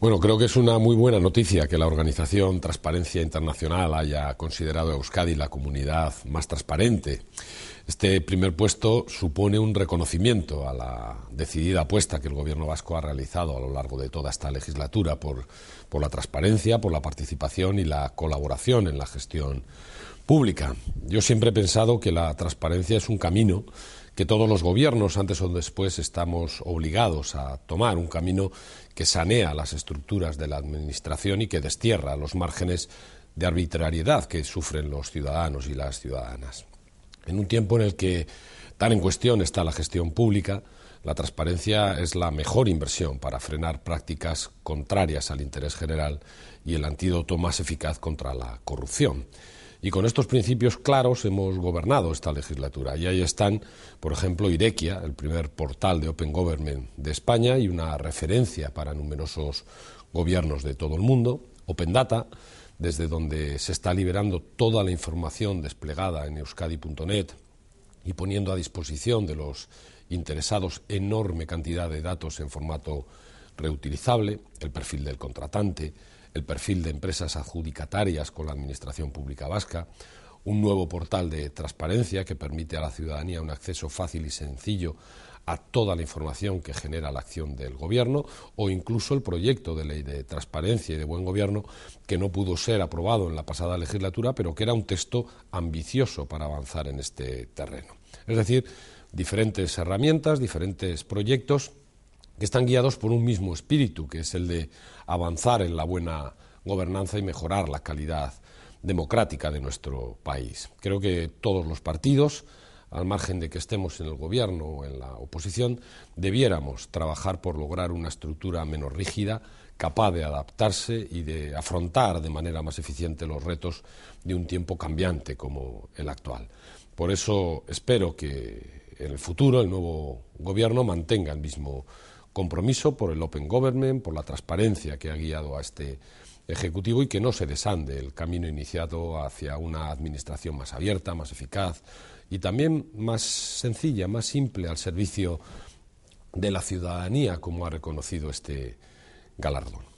Bueno, creo que es una muy buena noticia que la organización Transparencia Internacional haya considerado a Euskadi la comunidad más transparente. Este primer puesto supone un reconocimiento a la decidida apuesta que el Gobierno vasco ha realizado a lo largo de toda esta legislatura por, por la transparencia, por la participación y la colaboración en la gestión pública. Yo siempre he pensado que la transparencia es un camino que todos los gobiernos, antes o después, estamos obligados a tomar un camino que sanea las estructuras de la Administración y que destierra los márgenes de arbitrariedad que sufren los ciudadanos y las ciudadanas. En un tiempo en el que tan en cuestión está la gestión pública, la transparencia es la mejor inversión para frenar prácticas contrarias al interés general y el antídoto más eficaz contra la corrupción. Y con estos principios claros hemos gobernado esta legislatura. Y ahí están, por ejemplo, Irequia, el primer portal de Open Government de España y una referencia para numerosos gobiernos de todo el mundo, Open Data, desde donde se está liberando toda la información desplegada en euskadi.net y poniendo a disposición de los interesados enorme cantidad de datos en formato reutilizable, el perfil del contratante, el perfil de empresas adjudicatarias con la Administración Pública Vasca, un nuevo portal de transparencia que permite a la ciudadanía un acceso fácil y sencillo a toda la información que genera la acción del Gobierno o incluso el proyecto de ley de transparencia y de buen gobierno que no pudo ser aprobado en la pasada legislatura, pero que era un texto ambicioso para avanzar en este terreno. Es decir, diferentes herramientas, diferentes proyectos que están guiados por un mismo espíritu, que es el de avanzar en la buena gobernanza y mejorar la calidad democrática de nuestro país. Creo que todos los partidos, al margen de que estemos en el gobierno o en la oposición, debiéramos trabajar por lograr una estructura menos rígida, capaz de adaptarse y de afrontar de manera más eficiente los retos de un tiempo cambiante como el actual. Por eso espero que en el futuro el nuevo gobierno mantenga el mismo compromiso por el Open Government, por la transparencia que ha guiado a este Ejecutivo y que no se desande el camino iniciado hacia una administración más abierta, más eficaz y también más sencilla, más simple al servicio de la ciudadanía, como ha reconocido este galardón.